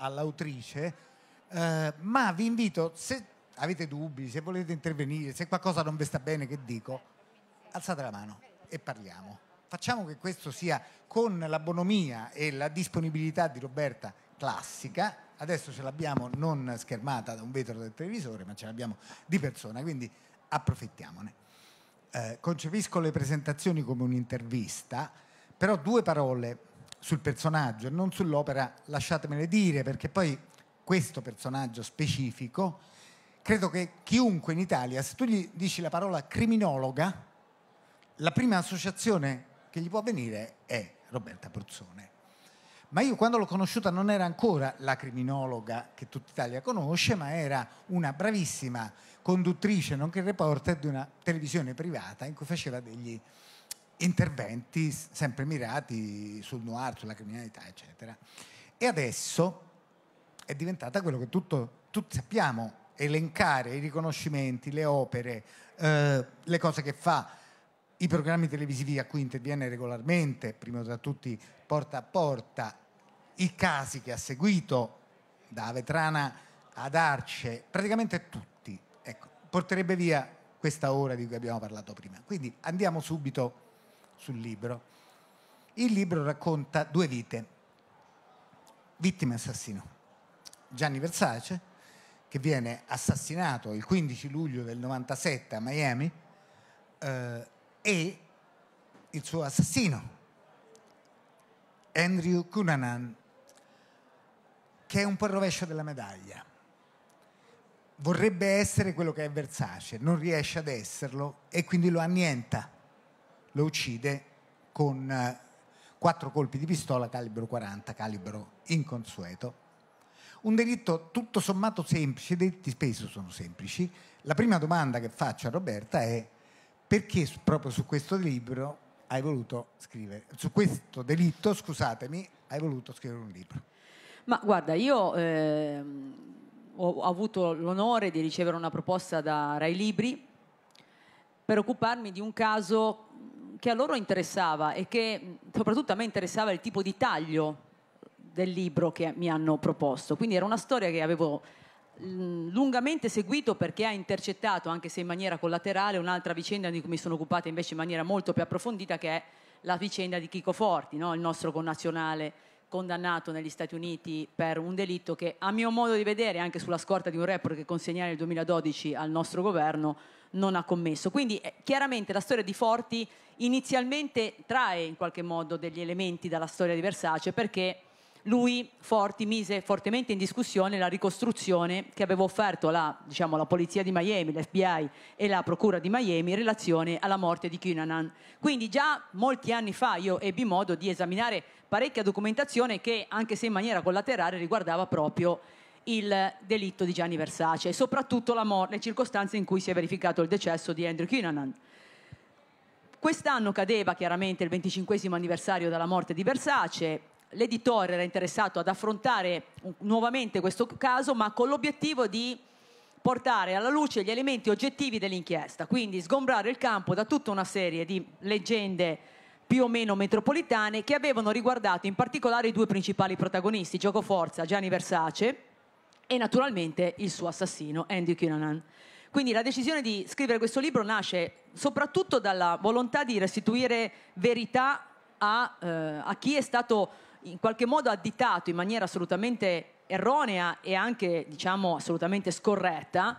all'autrice, eh, ma vi invito, se avete dubbi, se volete intervenire, se qualcosa non vi sta bene che dico, alzate la mano e parliamo. Facciamo che questo sia con la bonomia e la disponibilità di Roberta classica, adesso ce l'abbiamo non schermata da un vetro del televisore, ma ce l'abbiamo di persona, quindi approfittiamone. Eh, concepisco le presentazioni come un'intervista, però due parole sul personaggio e non sull'opera, lasciatemene dire, perché poi questo personaggio specifico, credo che chiunque in Italia, se tu gli dici la parola criminologa, la prima associazione che gli può venire è Roberta Bruzzone. Ma io quando l'ho conosciuta non era ancora la criminologa che tutta Italia conosce, ma era una bravissima conduttrice, nonché reporter di una televisione privata in cui faceva degli interventi sempre mirati sul noir, sulla criminalità, eccetera. E adesso è diventata quello che tutto, tutti sappiamo, elencare i riconoscimenti, le opere, eh, le cose che fa, i programmi televisivi a cui interviene regolarmente, prima tra tutti porta a porta, i casi che ha seguito da Vetrana ad Arce, praticamente tutti. Ecco, porterebbe via questa ora di cui abbiamo parlato prima. Quindi andiamo subito sul libro. Il libro racconta due vite, vittima e assassino. Gianni Versace, che viene assassinato il 15 luglio del 97 a Miami, eh, e il suo assassino, Andrew Cunanan, che è un po' il rovescio della medaglia. Vorrebbe essere quello che è Versace, non riesce ad esserlo e quindi lo annienta lo uccide con eh, quattro colpi di pistola calibro 40, calibro inconsueto. Un delitto tutto sommato semplice, i delitti spesso sono semplici. La prima domanda che faccio a Roberta è perché proprio su questo libro hai voluto scrivere, su questo delitto, scusatemi, hai voluto scrivere un libro? Ma guarda, io eh, ho avuto l'onore di ricevere una proposta da Rai Libri per occuparmi di un caso che a loro interessava e che soprattutto a me interessava il tipo di taglio del libro che mi hanno proposto. Quindi era una storia che avevo lungamente seguito perché ha intercettato, anche se in maniera collaterale, un'altra vicenda di cui mi sono occupata invece in maniera molto più approfondita, che è la vicenda di Chico Forti, no? il nostro connazionale condannato negli Stati Uniti per un delitto che, a mio modo di vedere, anche sulla scorta di un report che consegnai nel 2012 al nostro governo, non ha commesso. Quindi eh, chiaramente la storia di Forti inizialmente trae in qualche modo degli elementi dalla storia di Versace perché lui Forti mise fortemente in discussione la ricostruzione che aveva offerto la, diciamo, la polizia di Miami, l'FBI e la procura di Miami in relazione alla morte di Cunanan. Quindi già molti anni fa io ebbi modo di esaminare parecchia documentazione che anche se in maniera collaterale riguardava proprio il delitto di Gianni Versace e soprattutto le circostanze in cui si è verificato il decesso di Andrew Cunanan. Quest'anno cadeva chiaramente il 25 anniversario della morte di Versace, l'editore era interessato ad affrontare nuovamente questo caso ma con l'obiettivo di portare alla luce gli elementi oggettivi dell'inchiesta, quindi sgombrare il campo da tutta una serie di leggende più o meno metropolitane che avevano riguardato in particolare i due principali protagonisti, Gioco Forza, Gianni Versace e naturalmente il suo assassino Andy Cunanan. Quindi la decisione di scrivere questo libro nasce soprattutto dalla volontà di restituire verità a, eh, a chi è stato in qualche modo additato in maniera assolutamente erronea e anche diciamo assolutamente scorretta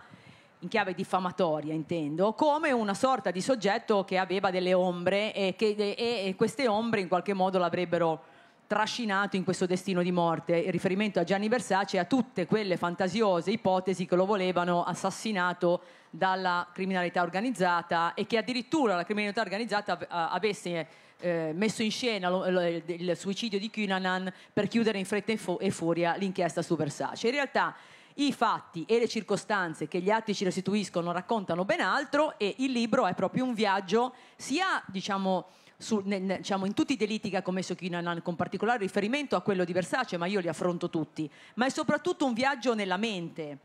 in chiave diffamatoria intendo, come una sorta di soggetto che aveva delle ombre e, che, e, e queste ombre in qualche modo l'avrebbero trascinato in questo destino di morte, in riferimento a Gianni Versace e a tutte quelle fantasiose ipotesi che lo volevano assassinato dalla criminalità organizzata e che addirittura la criminalità organizzata avesse eh, messo in scena lo, lo, il, il suicidio di Cunanan per chiudere in fretta e furia l'inchiesta su Versace. In realtà i fatti e le circostanze che gli atti ci restituiscono raccontano ben altro e il libro è proprio un viaggio sia, diciamo, su, nel, diciamo, in tutti i delitti che ha commesso Kinanan, con particolare riferimento a quello di Versace, ma io li affronto tutti, ma è soprattutto un viaggio nella mente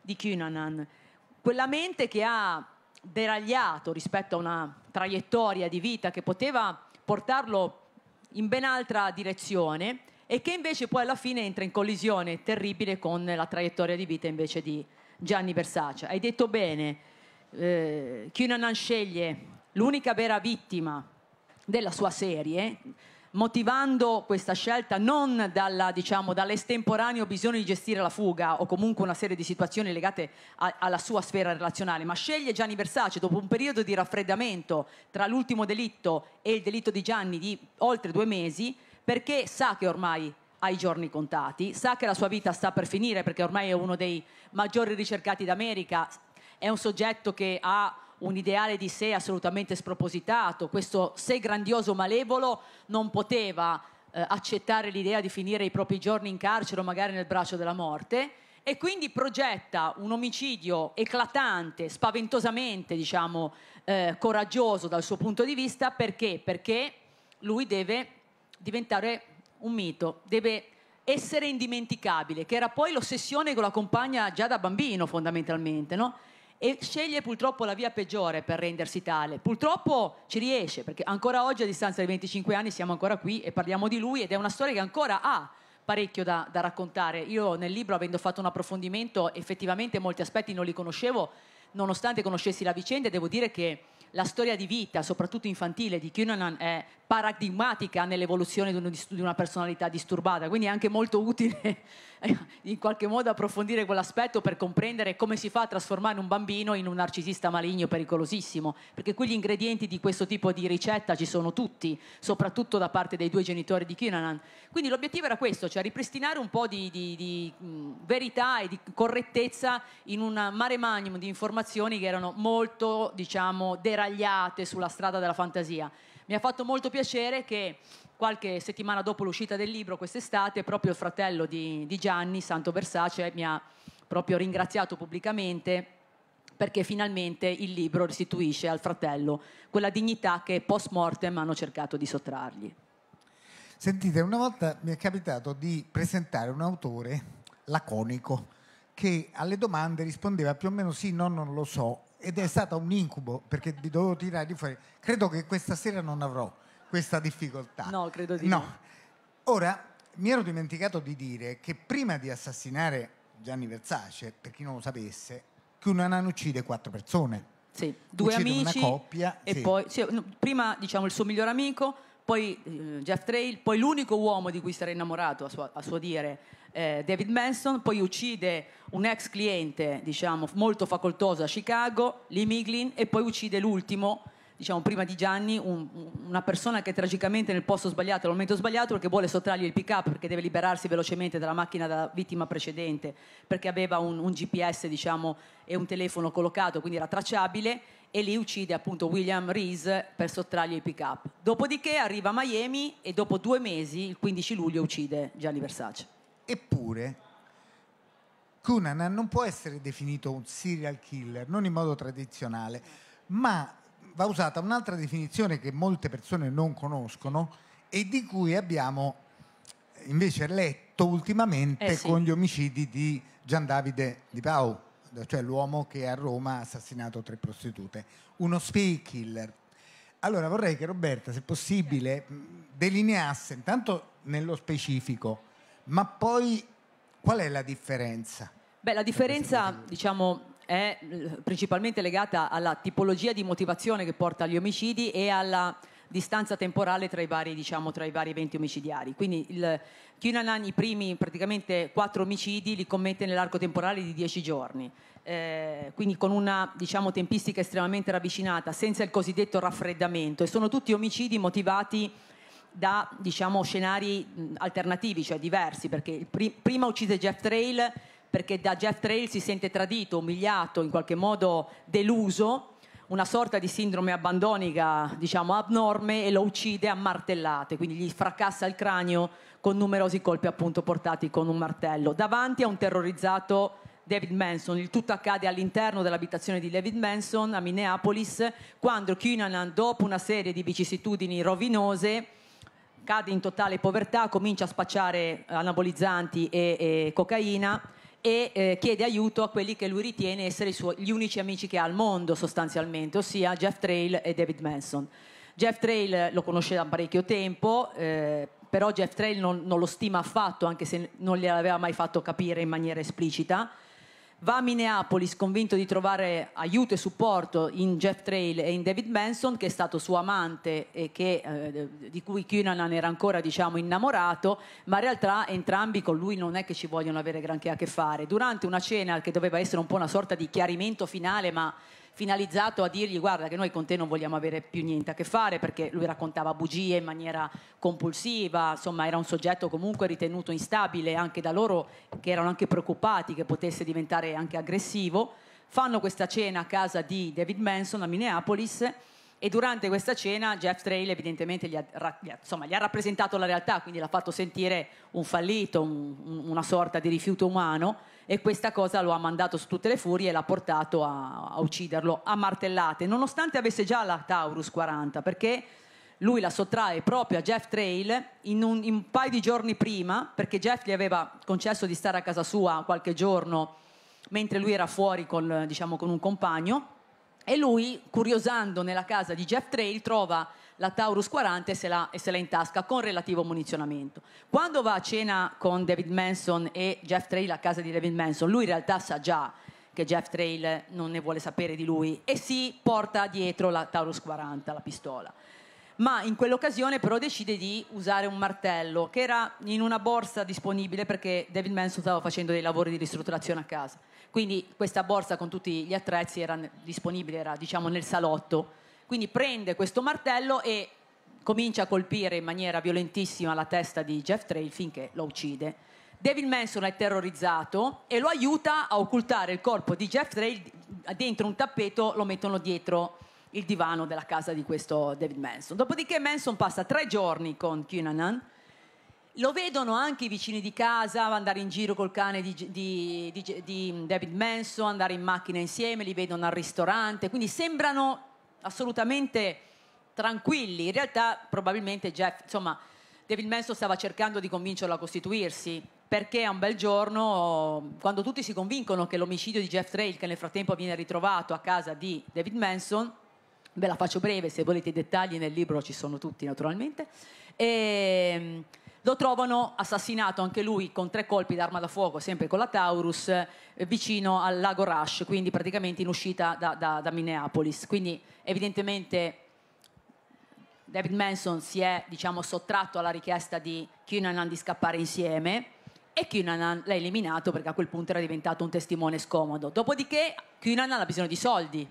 di Kinanan, quella mente che ha deragliato rispetto a una traiettoria di vita che poteva portarlo in ben altra direzione e che invece poi alla fine entra in collisione terribile con la traiettoria di vita invece di Gianni Versace. Hai detto bene, eh, Cunanan sceglie l'unica vera vittima della sua serie, motivando questa scelta non dalla, diciamo, dall'estemporaneo bisogno di gestire la fuga o comunque una serie di situazioni legate a, alla sua sfera relazionale, ma sceglie Gianni Versace dopo un periodo di raffreddamento tra l'ultimo delitto e il delitto di Gianni di oltre due mesi, perché sa che ormai ha i giorni contati, sa che la sua vita sta per finire perché ormai è uno dei maggiori ricercati d'America, è un soggetto che ha un ideale di sé assolutamente spropositato, questo sé grandioso malevolo non poteva eh, accettare l'idea di finire i propri giorni in carcere o magari nel braccio della morte e quindi progetta un omicidio eclatante, spaventosamente diciamo eh, coraggioso dal suo punto di vista perché? Perché lui deve diventare un mito, deve essere indimenticabile, che era poi l'ossessione che lo accompagna già da bambino fondamentalmente, no? e sceglie purtroppo la via peggiore per rendersi tale. Purtroppo ci riesce, perché ancora oggi a distanza di 25 anni siamo ancora qui e parliamo di lui ed è una storia che ancora ha parecchio da, da raccontare. Io nel libro, avendo fatto un approfondimento, effettivamente molti aspetti non li conoscevo, nonostante conoscessi la vicenda, devo dire che la storia di vita, soprattutto infantile, di Cunanan è paradigmatica nell'evoluzione di una personalità disturbata, quindi è anche molto utile eh, in qualche modo approfondire quell'aspetto per comprendere come si fa a trasformare un bambino in un narcisista maligno pericolosissimo, perché qui gli ingredienti di questo tipo di ricetta ci sono tutti, soprattutto da parte dei due genitori di Kinanan. Quindi l'obiettivo era questo, cioè ripristinare un po' di, di, di verità e di correttezza in un mare magnum di informazioni che erano molto, diciamo, deragliate sulla strada della fantasia. Mi ha fatto molto piacere che qualche settimana dopo l'uscita del libro quest'estate, proprio il fratello di, di Gianni, Santo Versace, mi ha proprio ringraziato pubblicamente perché finalmente il libro restituisce al fratello quella dignità che post mortem hanno cercato di sottrargli. Sentite, una volta mi è capitato di presentare un autore laconico che alle domande rispondeva più o meno sì, no, non lo so, ed è stato un incubo perché vi dovevo tirare di fuori. Credo che questa sera non avrò questa difficoltà. No, credo di no. Ora, mi ero dimenticato di dire che prima di assassinare Gianni Versace, per chi non lo sapesse, che una nana uccide quattro persone. Sì, due uccide amici. Una coppia. E sì. poi, sì, prima diciamo il suo migliore amico, poi eh, Jeff Trail, poi l'unico uomo di cui si era innamorato, a suo, a suo dire, eh, David Manson, poi uccide un ex cliente, diciamo, molto facoltoso a Chicago, Lee Miglin, e poi uccide l'ultimo, diciamo, prima di Gianni, un, una persona che è tragicamente nel posto sbagliato, al momento sbagliato, perché vuole sottrargli il pick-up, perché deve liberarsi velocemente dalla macchina della vittima precedente, perché aveva un, un GPS, diciamo, e un telefono collocato, quindi era tracciabile, e lì uccide appunto William Reese per sottrargli i pick up. Dopodiché arriva a Miami e dopo due mesi, il 15 luglio, uccide Gianni Versace. Eppure, Cunanan non può essere definito un serial killer, non in modo tradizionale, ma va usata un'altra definizione che molte persone non conoscono e di cui abbiamo eh, invece letto ultimamente eh sì. con gli omicidi di Gian Davide Di Pau cioè l'uomo che a Roma ha assassinato tre prostitute, uno spree killer. Allora vorrei che Roberta, se possibile, mm, delineasse intanto nello specifico, ma poi qual è la differenza? Beh, la differenza, diciamo, è eh, principalmente legata alla tipologia di motivazione che porta agli omicidi e alla distanza temporale tra i vari, diciamo, tra i vari eventi omicidiari. Quindi il Kinanan i primi praticamente quattro omicidi li commette nell'arco temporale di dieci giorni. Eh, quindi con una diciamo, tempistica estremamente ravvicinata, senza il cosiddetto raffreddamento, e sono tutti omicidi motivati da diciamo, scenari alternativi, cioè diversi, perché pri- prima uccide Jeff Trail perché da Jeff Trail si sente tradito, umiliato, in qualche modo deluso una sorta di sindrome abbandonica, diciamo, abnorme e lo uccide a martellate, quindi gli fracassa il cranio con numerosi colpi appunto portati con un martello. Davanti a un terrorizzato David Manson. Il tutto accade all'interno dell'abitazione di David Manson a Minneapolis, quando Cunanan, dopo una serie di vicissitudini rovinose, cade in totale povertà, comincia a spacciare anabolizzanti e, e cocaina e eh, chiede aiuto a quelli che lui ritiene essere suoi, gli unici amici che ha al mondo sostanzialmente, ossia Jeff Trail e David Manson. Jeff Trail lo conosce da parecchio tempo, eh, però Jeff Trail non, non, lo stima affatto, anche se non gliel'aveva mai fatto capire in maniera esplicita va a Minneapolis convinto di trovare aiuto e supporto in Jeff Trail e in David Benson che è stato suo amante e che, eh, di cui Cunanan era ancora diciamo, innamorato, ma in realtà entrambi con lui non è che ci vogliono avere granché a che fare. Durante una cena che doveva essere un po' una sorta di chiarimento finale, ma finalizzato a dirgli guarda che noi con te non vogliamo avere più niente a che fare perché lui raccontava bugie in maniera compulsiva, insomma era un soggetto comunque ritenuto instabile anche da loro che erano anche preoccupati che potesse diventare anche aggressivo. Fanno questa cena a casa di David Manson a Minneapolis e durante questa cena Jeff Trail evidentemente gli ha, insomma, gli ha rappresentato la realtà, quindi l'ha fatto sentire un fallito, un, una sorta di rifiuto umano e questa cosa lo ha mandato su tutte le furie e l'ha portato a, a ucciderlo a martellate, nonostante avesse già la Taurus 40, perché lui la sottrae proprio a Jeff Trail in un, in un, paio di giorni prima, perché Jeff gli aveva concesso di stare a casa sua qualche giorno mentre lui era fuori con, diciamo, con un compagno e lui, curiosando nella casa di Jeff Trail, trova la Taurus 40 e se la, e se la intasca con relativo munizionamento. Quando va a cena con David Manson e Jeff Trail a casa di David Manson, lui in realtà sa già che Jeff Trail non ne vuole sapere di lui e si porta dietro la Taurus 40, la pistola. Ma in quell'occasione però decide di usare un martello che era in una borsa disponibile perché David Manson stava facendo dei lavori di ristrutturazione a casa. Quindi questa borsa con tutti gli attrezzi era disponibile, era diciamo nel salotto. Quindi prende questo martello e comincia a colpire in maniera violentissima la testa di Jeff Trail finché lo uccide. David Manson è terrorizzato e lo aiuta a occultare il corpo di Jeff Trail dentro un tappeto, lo mettono dietro il divano della casa di questo David Manson. Dopodiché Manson passa tre giorni con Cunanan lo vedono anche i vicini di casa andare in giro col cane di, di, di, di David Manson, andare in macchina insieme, li vedono al ristorante, quindi sembrano assolutamente tranquilli. In realtà probabilmente Jeff, insomma, David Manson stava cercando di convincerlo a costituirsi, perché un bel giorno, quando tutti si convincono che l'omicidio di Jeff Trail, che nel frattempo viene ritrovato a casa di David Manson, ve la faccio breve, se volete i dettagli nel libro ci sono tutti naturalmente, e ehm, lo trovano assassinato anche lui con tre colpi d'arma da fuoco, sempre con la Taurus, eh, vicino al lago Rush, quindi praticamente in uscita da, da, da Minneapolis. Quindi evidentemente David Manson si è diciamo, sottratto alla richiesta di Cunanan di scappare insieme e Cunanan l'ha eliminato perché a quel punto era diventato un testimone scomodo. Dopodiché Cunanan ha bisogno di soldi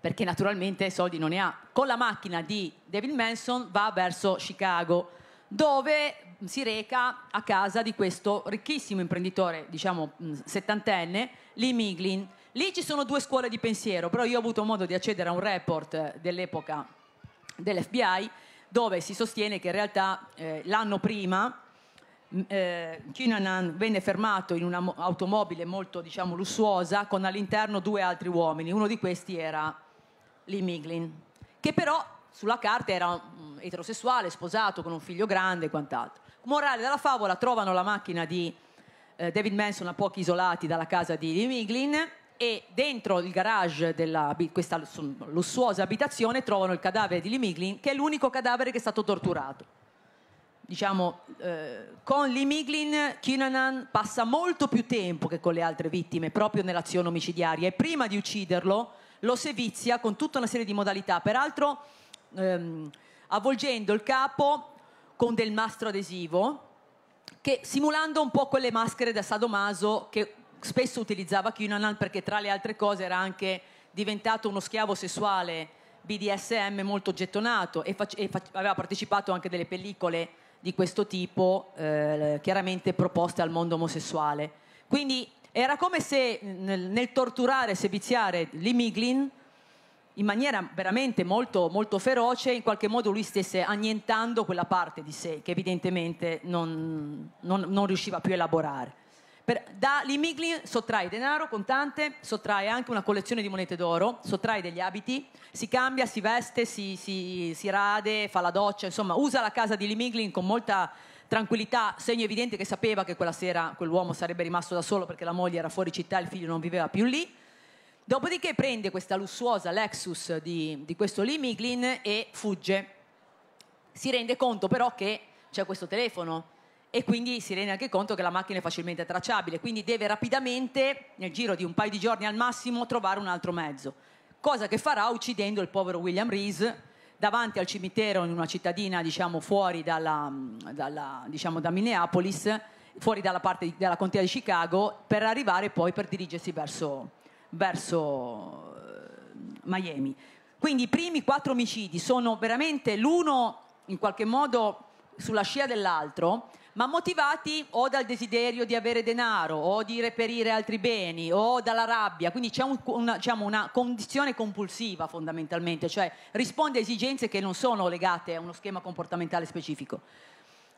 perché naturalmente soldi non ne ha. Con la macchina di David Manson va verso Chicago dove si reca a casa di questo ricchissimo imprenditore, diciamo mm, settantenne, Lee Miglin. Lì ci sono due scuole di pensiero, però io ho avuto modo di accedere a un report eh, dell'epoca dell'FBI dove si sostiene che in realtà eh, l'anno prima mm, eh, Kinanan venne fermato in un'automobile molto diciamo, lussuosa con all'interno due altri uomini, uno di questi era Lee Miglin, che però sulla carta era mm, eterosessuale, sposato, con un figlio grande e quant'altro morale della favola, trovano la macchina di eh, David Manson a pochi isolati dalla casa di, di Miglin e dentro il garage di questa lussuosa abitazione trovano il cadavere di Lee Miglin, che è l'unico cadavere che è stato torturato. Diciamo, eh, con Lee Miglin, Kinanan passa molto più tempo che con le altre vittime, proprio nell'azione omicidiaria, e prima di ucciderlo lo sevizia con tutta una serie di modalità, peraltro ehm, avvolgendo il capo con del mastro adesivo, che, simulando un po' quelle maschere da sadomaso che spesso utilizzava Cunanan perché tra le altre cose era anche diventato uno schiavo sessuale BDSM molto gettonato e, e aveva partecipato anche a delle pellicole di questo tipo eh, chiaramente proposte al mondo omosessuale. Quindi era come se nel, nel torturare, seviziare Lee Miglin in maniera veramente molto, molto feroce, in qualche modo lui stesse annientando quella parte di sé che evidentemente non, non, non riusciva più a elaborare. Per, da Lee Miglin sottrae denaro, contante, sottrae anche una collezione di monete d'oro, sottrae degli abiti, si cambia, si veste, si, si, si rade, fa la doccia, insomma usa la casa di Lee Miglin con molta tranquillità, segno evidente che sapeva che quella sera quell'uomo sarebbe rimasto da solo perché la moglie era fuori città e il figlio non viveva più lì Dopodiché prende questa lussuosa Lexus di, di questo Lee Miglin e fugge. Si rende conto però che c'è questo telefono e quindi si rende anche conto che la macchina è facilmente tracciabile, quindi deve rapidamente, nel giro di un paio di giorni al massimo, trovare un altro mezzo, cosa che farà uccidendo il povero William Reese davanti al cimitero in una cittadina diciamo fuori dalla, dalla, diciamo, da Minneapolis, fuori dalla parte della contea di Chicago, per arrivare poi per dirigersi verso, verso eh, Miami. Quindi i primi quattro omicidi sono veramente l'uno in qualche modo sulla scia dell'altro, ma motivati o dal desiderio di avere denaro o di reperire altri beni o dalla rabbia, quindi c'è un, una, diciamo una, condizione compulsiva fondamentalmente, cioè risponde a esigenze che non sono legate a uno schema comportamentale specifico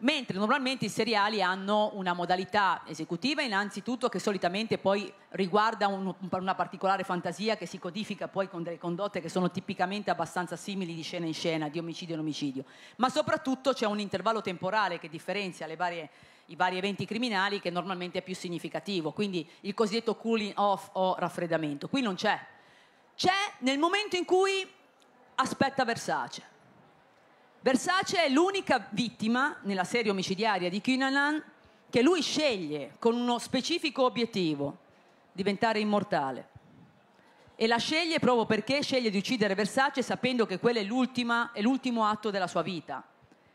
mentre normalmente i seriali hanno una modalità esecutiva innanzitutto che solitamente poi riguarda un, una particolare fantasia che si codifica poi con delle condotte che sono tipicamente abbastanza simili di scena in scena, di omicidio in omicidio, ma soprattutto c'è un intervallo temporale che differenzia varie, i vari eventi criminali che normalmente è più significativo, quindi il cosiddetto cooling off o raffreddamento. Qui non c'è. C'è nel momento in cui aspetta Versace Versace è l'unica vittima nella serie omicidiaria di Cunanan che lui sceglie con uno specifico obiettivo, diventare immortale. E la sceglie proprio perché sceglie di uccidere Versace sapendo che quello è, è l'ultimo atto della sua vita,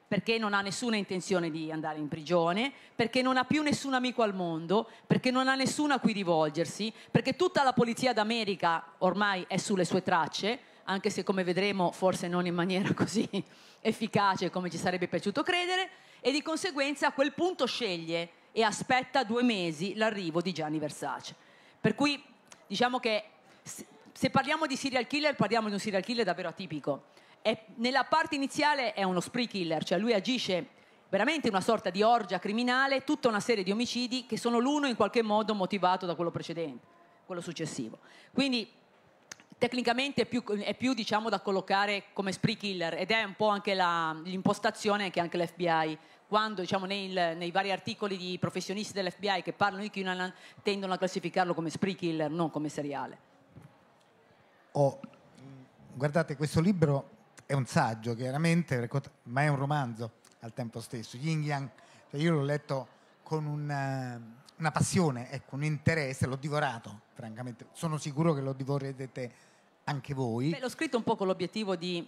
perché non ha nessuna intenzione di andare in prigione, perché non ha più nessun amico al mondo, perché non ha nessuno a cui rivolgersi, perché tutta la polizia d'America ormai è sulle sue tracce, anche se come vedremo forse non in maniera così efficace come ci sarebbe piaciuto credere e di conseguenza a quel punto sceglie e aspetta due mesi l'arrivo di Gianni Versace. Per cui diciamo che se parliamo di serial killer parliamo di un serial killer davvero atipico. E nella parte iniziale è uno spree killer, cioè lui agisce veramente una sorta di orgia criminale, tutta una serie di omicidi che sono l'uno in qualche modo motivato da quello precedente, quello successivo. Quindi tecnicamente è più, è più diciamo, da collocare come spree killer ed è un po' anche la, l'impostazione che anche l'FBI quando diciamo, nei, nei, vari articoli di professionisti dell'FBI che parlano di Cunanan tendono a classificarlo come spree killer, non come seriale. Oh, guardate, questo libro è un saggio chiaramente, ma è un romanzo al tempo stesso. Yin Yang, cioè io l'ho letto con una, una passione, ecco, un interesse, l'ho divorato, francamente. Sono sicuro che lo divorerete anche voi. Beh, l'ho scritto un po' con l'obiettivo di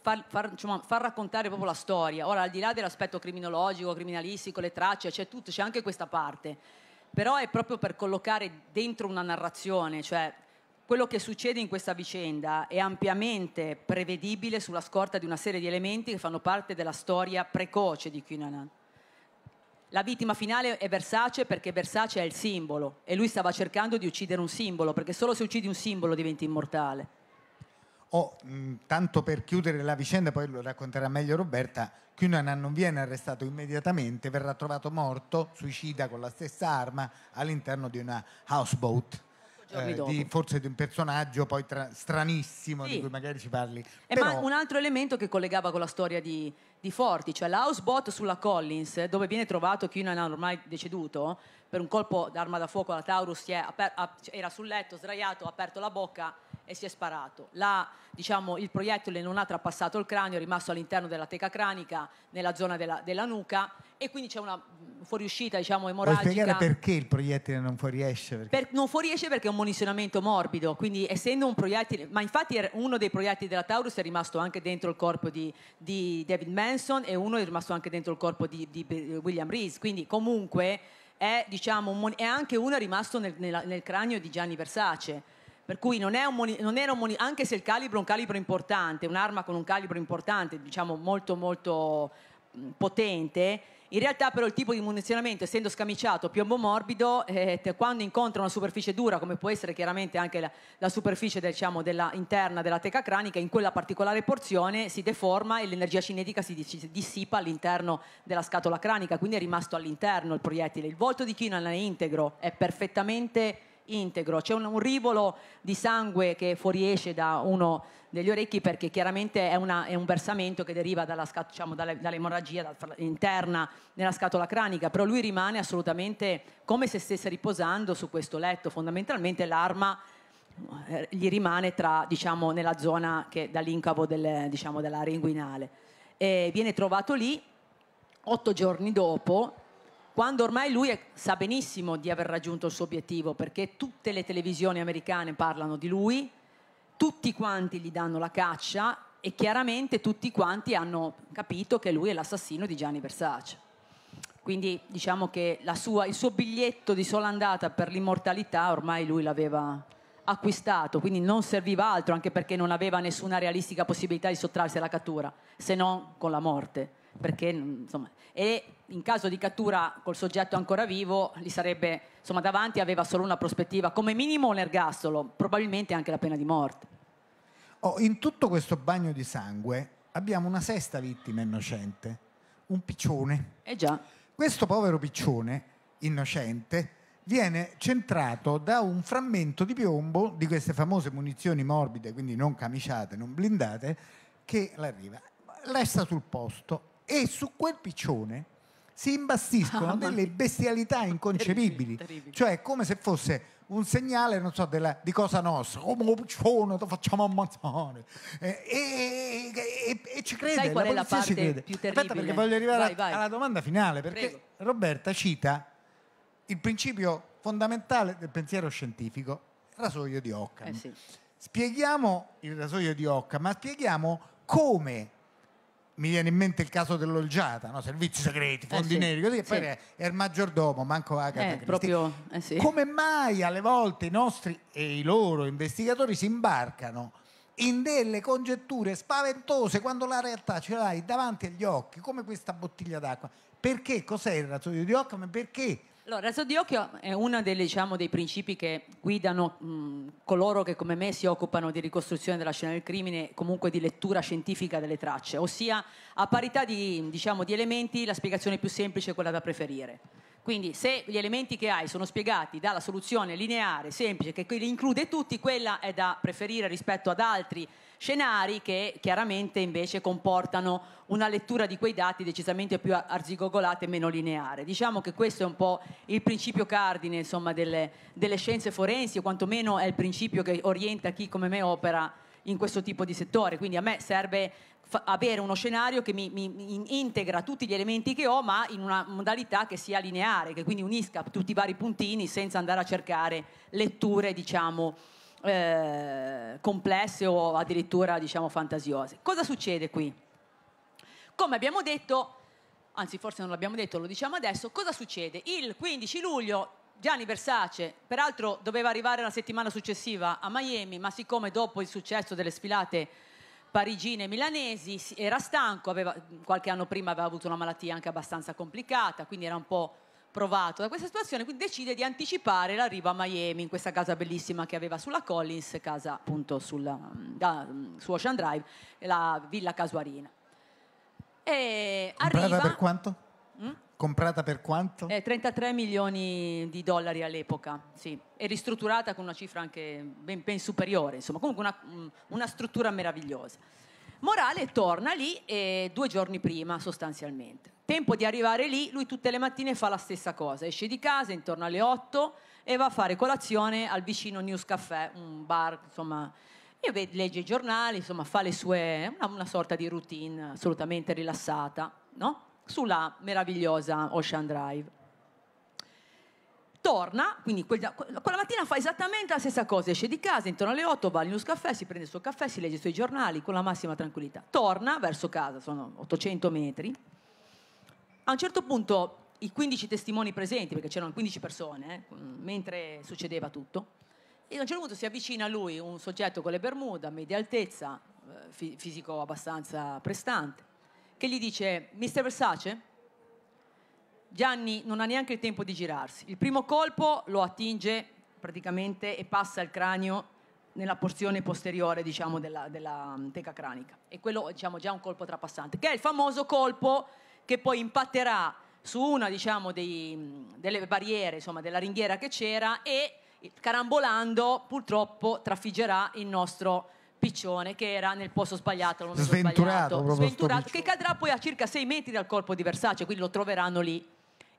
far, far, diciamo, far, raccontare proprio la storia. Ora, al di là dell'aspetto criminologico, criminalistico, le tracce, c'è tutto, c'è anche questa parte. Però è proprio per collocare dentro una narrazione, cioè quello che succede in questa vicenda è ampiamente prevedibile sulla scorta di una serie di elementi che fanno parte della storia precoce di Cunanan. La vittima finale è Versace perché Versace è il simbolo e lui stava cercando di uccidere un simbolo perché solo se uccidi un simbolo diventi immortale. Oh, mh, tanto per chiudere la vicenda, poi lo racconterà meglio Roberta, Cunan non viene arrestato immediatamente, verrà trovato morto, suicida con la stessa arma all'interno di una houseboat eh, di, forse di un personaggio poi tra, stranissimo sì. di cui magari ci parli. E Però... ma un altro elemento che collegava con la storia di, di Forti, cioè l'housebot sulla Collins, dove viene trovato chi non è ormai deceduto, per un colpo d'arma da fuoco alla Taurus si è aper- era sul letto, sdraiato, ha aperto la bocca e si è sparato. La, diciamo, il proiettile non ha trapassato il cranio, è rimasto all'interno della teca cranica, nella zona della, della nuca e quindi c'è una mm, fuoriuscita diciamo, emorragica. Puoi spiegare perché il proiettile non fuoriesce? Perché... Per, non fuoriesce perché è un munizionamento morbido, quindi essendo un proiettile, ma infatti uno dei proiettili della Taurus è rimasto anche dentro il corpo di, di David Manson e uno è rimasto anche dentro il corpo di, di eh, William Reese, quindi comunque è, diciamo, un, è anche uno rimasto nel, nel, nel, cranio di Gianni Versace. Per cui non, moni- non era un monito, anche se il calibro è un calibro importante, un'arma con un calibro importante, diciamo molto molto potente, in realtà però il tipo di munizionamento, essendo scamiciato, piombo morbido, eh, quando incontra una superficie dura, come può essere chiaramente anche la, la superficie diciamo, della, interna della teca cranica, in quella particolare porzione si deforma e l'energia cinetica si, si dissipa all'interno della scatola cranica, quindi è rimasto all'interno il proiettile. Il volto di Kinan è integro, è perfettamente integro. C'è un, un, rivolo di sangue che fuoriesce da uno degli orecchi perché chiaramente è, una, è un versamento che deriva dalla, diciamo, dall'emorragia interna nella scatola cranica, però lui rimane assolutamente come se stesse riposando su questo letto, fondamentalmente l'arma eh, gli rimane tra, diciamo, nella zona che, dall'incavo del, diciamo, dell'area inguinale. E viene trovato lì, otto giorni dopo, quando ormai lui è, sa benissimo di aver raggiunto il suo obiettivo, perché tutte le televisioni americane parlano di lui, tutti quanti gli danno la caccia e chiaramente tutti quanti hanno capito che lui è l'assassino di Gianni Versace. Quindi diciamo che sua, il suo biglietto di sola andata per l'immortalità ormai lui l'aveva acquistato, quindi non serviva altro, anche perché non aveva nessuna realistica possibilità di sottrarsi alla cattura, se non con la morte. Perché, insomma, e in caso di cattura col soggetto ancora vivo, gli sarebbe insomma, davanti, aveva solo una prospettiva, come minimo un ergastolo, probabilmente anche la pena di morte. Oh, in tutto questo bagno di sangue abbiamo una sesta vittima innocente, un piccione. Eh già. Questo povero piccione innocente viene centrato da un frammento di piombo di queste famose munizioni morbide, quindi non camiciate, non blindate, che l'arriva, resta sul posto e su quel piccione si imbastiscono ah, delle bestialità inconcepibili. Terribili, cioè, come se fosse un segnale, non so, della, di cosa nostra. Come oh, piccione, lo facciamo ammazzare. E, eh, e, e, e, ci crede, Sai qual la è la parte crede. più terribile? Aspetta perché voglio arrivare vai, vai. alla domanda finale, perché Prego. Roberta cita il principio fondamentale del pensiero scientifico, il rasoio di Occam. Eh sì. Spieghiamo il rasoio di Occam, ma spieghiamo come mi viene in mente il caso dell'Olgiata, no? servizi segreti, eh fondi eh sì, neri, così, sì. poi è, il maggiordomo, manco Agatha eh, proprio, eh sì. Come mai alle volte i nostri e i loro investigatori si imbarcano in delle congetture spaventose quando la realtà ce l'hai davanti agli occhi, come questa bottiglia d'acqua? Perché cos'è il rasoio di Occam? Perché allora, il raso di occhio è uno dei, diciamo, dei principi che guidano mh, coloro che come me si occupano di ricostruzione della scena del crimine, comunque di lettura scientifica delle tracce, ossia a parità di, diciamo, di elementi la spiegazione più semplice è quella da preferire. Quindi se gli elementi che hai sono spiegati dalla soluzione lineare, semplice, che li include tutti, quella è da preferire rispetto ad altri Scenari che chiaramente invece comportano una lettura di quei dati decisamente più arzigogolata e meno lineare. Diciamo che questo è un po' il principio cardine insomma, delle, delle scienze forensi, o quantomeno è il principio che orienta chi come me opera in questo tipo di settore. Quindi a me serve avere uno scenario che mi, mi, integra tutti gli elementi che ho, ma in una modalità che sia lineare, che quindi unisca tutti i vari puntini senza andare a cercare letture, diciamo, eh, complesse o addirittura diciamo fantasiose. Cosa succede qui? Come abbiamo detto, anzi forse non l'abbiamo detto, lo diciamo adesso, cosa succede? Il 15 luglio Gianni Versace, peraltro doveva arrivare la settimana successiva a Miami, ma siccome dopo il successo delle sfilate parigine milanesi era stanco, aveva, qualche anno prima aveva avuto una malattia anche abbastanza complicata, quindi era un po' provato da questa situazione, quindi decide di anticipare l'arrivo a Miami, in questa casa bellissima che aveva sulla Collins, casa appunto sulla, mm, da, mm, su Ocean Drive, la villa casuarina. E Comprata arriva... per quanto? Mm? Comprata per quanto? Eh, 33 milioni di dollari all'epoca, sì. E ristrutturata con una cifra anche ben, ben superiore, insomma, comunque una, mm, una struttura meravigliosa. Morale torna lì eh, due giorni prima sostanzialmente. Tempo di arrivare lì, lui tutte le mattine fa la stessa cosa, esce di casa intorno alle 8 e va a fare colazione al vicino News Café, un bar, insomma, e legge i giornali, insomma, fa le sue, una, una sorta di routine assolutamente rilassata, no? Sulla meravigliosa Ocean Drive torna, quindi quella, quella, mattina fa esattamente la stessa cosa, esce di casa, intorno alle 8 va al news caffè, si prende il suo caffè, si legge i suoi giornali con la massima tranquillità, torna verso casa, sono 800 metri, a un certo punto i 15 testimoni presenti, perché c'erano 15 persone, eh, mentre succedeva tutto, e a un certo punto si avvicina a lui un soggetto con le bermuda, media altezza, eh, fisico abbastanza prestante, che gli dice, Mr. Versace? Gianni non ha neanche il tempo di girarsi. Il primo colpo lo attinge praticamente e passa il cranio nella porzione posteriore diciamo, della, della, mm, teca cranica. E quello diciamo, è diciamo, già un colpo trapassante, che è il famoso colpo che poi impatterà su una diciamo, dei, mm, delle barriere, insomma, della ringhiera che c'era e eh, carambolando purtroppo trafiggerà il nostro piccione che era nel posto sbagliato, sbagliato sventurato, che cadrà poi a circa 6 metri dal colpo di Versace, quindi lo troveranno lì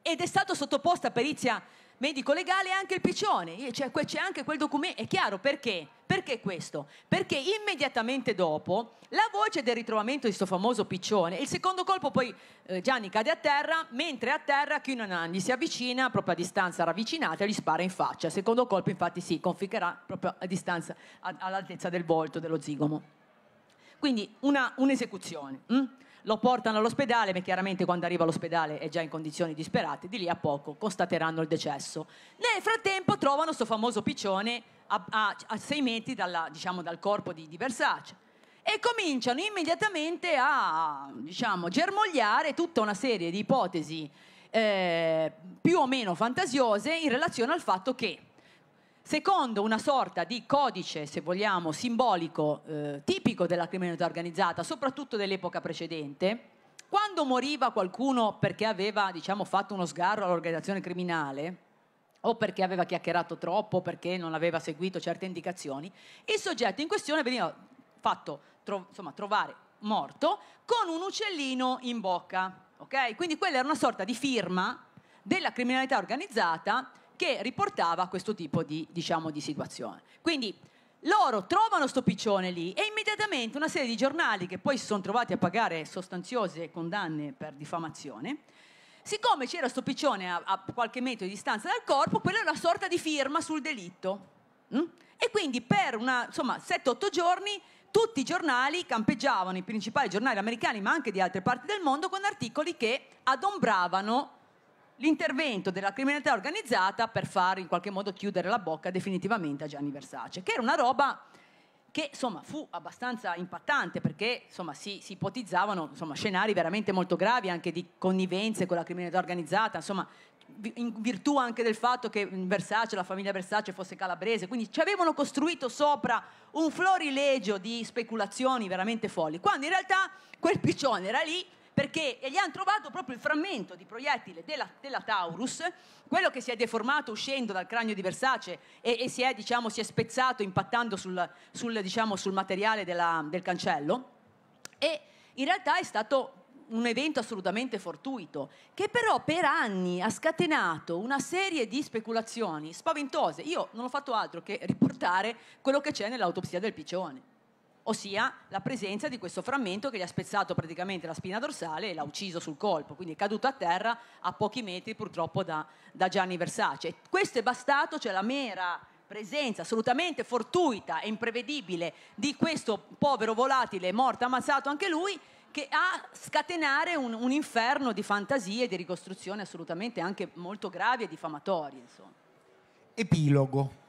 ed è stato sottoposto a perizia medico-legale anche il piccione, c'è, cioè, c'è anche quel documento, è chiaro perché? Perché questo? Perché immediatamente dopo la voce del ritrovamento di questo famoso piccione, il secondo colpo poi eh, Gianni cade a terra, mentre a terra Cunanan gli si avvicina proprio a distanza ravvicinata e gli spara in faccia, il secondo colpo infatti si conficherà proprio a distanza, a, all'altezza del volto dello zigomo. Quindi una, un'esecuzione. Mh? Mm? lo portano all'ospedale, ma chiaramente quando arriva all'ospedale è già in condizioni disperate, di lì a poco constateranno il decesso. Nel frattempo trovano questo famoso piccione a, a, a sei metri dalla, diciamo, dal corpo di, di Versace e cominciano immediatamente a diciamo, germogliare tutta una serie di ipotesi eh, più o meno fantasiose in relazione al fatto che secondo una sorta di codice, se vogliamo, simbolico eh, tipico della criminalità organizzata, soprattutto dell'epoca precedente, quando moriva qualcuno perché aveva diciamo, fatto uno sgarro all'organizzazione criminale, o perché aveva chiacchierato troppo, perché non aveva seguito certe indicazioni, il soggetto in questione veniva fatto tro- insomma, trovare morto con un uccellino in bocca. Okay? Quindi quella era una sorta di firma della criminalità organizzata che riportava questo tipo di, diciamo, di situazione. Quindi loro trovano sto piccione lì e immediatamente una serie di giornali che poi si sono trovati a pagare sostanziose condanne per diffamazione, siccome c'era sto piccione a, a qualche metro di distanza dal corpo, quella è una sorta di firma sul delitto. Mm? E quindi per una, insomma, 7-8 giorni tutti i giornali campeggiavano, i principali giornali americani ma anche di altre parti del mondo, con articoli che adombravano l'intervento della criminalità organizzata per far in qualche modo chiudere la bocca definitivamente a Gianni Versace, che era una roba che insomma fu abbastanza impattante perché insomma si, si ipotizzavano insomma, scenari veramente molto gravi anche di connivenze con la criminalità organizzata, insomma in virtù anche del fatto che Versace, la famiglia Versace fosse calabrese, quindi ci avevano costruito sopra un florilegio di speculazioni veramente folli, quando in realtà quel piccione era lì perché gli hanno trovato proprio il frammento di proiettile della, della, Taurus, quello che si è deformato uscendo dal cranio di Versace e, e si, è, diciamo, si, è, spezzato impattando sul, sul, diciamo, sul materiale della, del cancello. E in realtà è stato un evento assolutamente fortuito, che però per anni ha scatenato una serie di speculazioni spaventose. Io non ho fatto altro che riportare quello che c'è nell'autopsia del piccione ossia la presenza di questo frammento che gli ha spezzato praticamente la spina dorsale e l'ha ucciso sul colpo, quindi è caduto a terra a pochi metri purtroppo da, da Gianni Versace. Questo è bastato, cioè la mera presenza assolutamente fortuita e imprevedibile di questo povero volatile morto ammazzato anche lui che ha scatenare un, un inferno di fantasie e di ricostruzioni assolutamente anche molto gravi e diffamatorie. Insomma. Epilogo.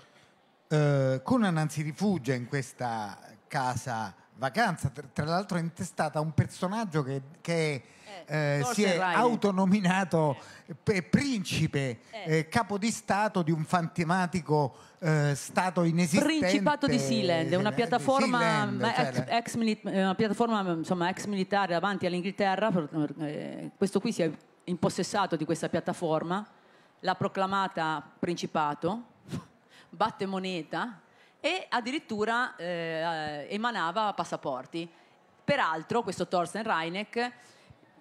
Eh, Conan si rifugia in questa casa vacanza, tra, l'altro è intestata a un personaggio che, che eh, eh si è Riley. autonominato eh. principe, eh. eh. capo di Stato di un fantomatico eh, Stato inesistente. Principato di Sealand, una piattaforma, Sealand, cioè, ex, ex una piattaforma insomma, ex militare davanti all'Inghilterra, questo qui si è impossessato di questa piattaforma, l'ha proclamata principato, batte moneta e addirittura eh, emanava passaporti. Peraltro questo Thorsten Reineck,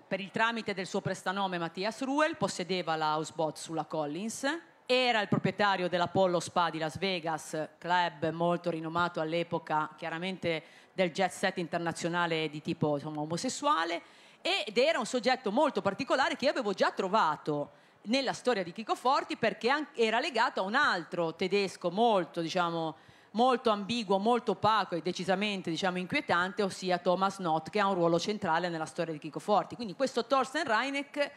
per il tramite del suo prestanome Mattias Ruel, possedeva la houseboat sulla Collins, era il proprietario dell'Apollo Spa di Las Vegas, club molto rinomato all'epoca, chiaramente del jet set internazionale di tipo insomma, omosessuale, ed era un soggetto molto particolare che io avevo già trovato nella storia di Chico Forti perché era legato a un altro tedesco molto, diciamo, molto ambiguo, molto opaco e decisamente diciamo, inquietante, ossia Thomas Knott, che ha un ruolo centrale nella storia di Chico Forti. Quindi questo Thorsten Reineck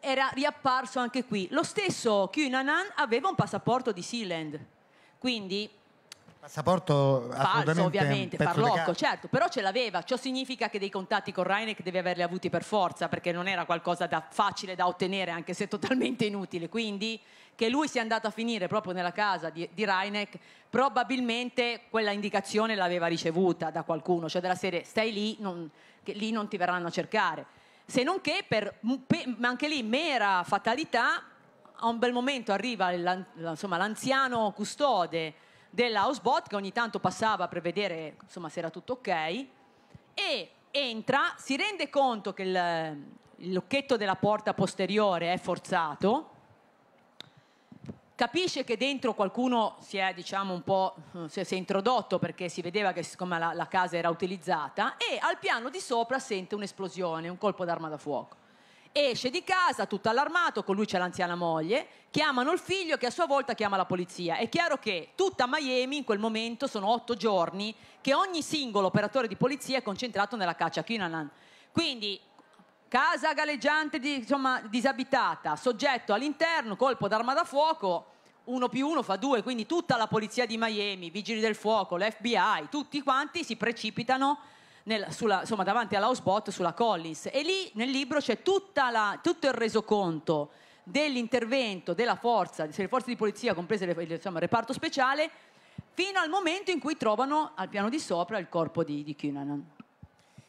era riapparso anche qui. Lo stesso Kyunanan aveva un passaporto di Sealand, quindi Passaporto falso ovviamente, farlocco, certo, però ce l'aveva, ciò significa che dei contatti con Reineck deve averli avuti per forza, perché non era qualcosa da facile da ottenere, anche se totalmente inutile, quindi che lui sia andato a finire proprio nella casa di, di Reineck, probabilmente quella indicazione l'aveva ricevuta da qualcuno, cioè della serie stai lì, non, che lì non ti verranno a cercare. Se non che per, per anche lì mera fatalità, a un bel momento arriva insomma, l'anziano custode della Housebot che ogni tanto passava per vedere insomma, se era tutto ok e entra, si rende conto che il, il lucchetto della porta posteriore è forzato capisce che dentro qualcuno si è, diciamo, un po' eh, si è, si è introdotto perché si vedeva che siccome la, la, casa era utilizzata e al piano di sopra sente un'esplosione, un colpo d'arma da fuoco. Esce di casa tutto allarmato, con lui c'è l'anziana moglie, chiamano il figlio che a sua volta chiama la polizia. È chiaro che tutta Miami in quel momento sono otto giorni che ogni singolo operatore di polizia è concentrato nella caccia a Kinanan. Quindi Casa galleggiante di, insomma, disabitata, soggetto all'interno, colpo d'arma da fuoco, uno più uno fa due, quindi tutta la polizia di Miami, i vigili del fuoco, l'FBI, tutti quanti si precipitano nel, sulla, insomma, davanti all'housebot sulla Collins. E lì nel libro c'è la, tutto il resoconto dell'intervento della forza, delle forze di polizia, comprese le, insomma, il reparto speciale, fino al momento in cui trovano al piano di sopra il corpo di, di Cunanan.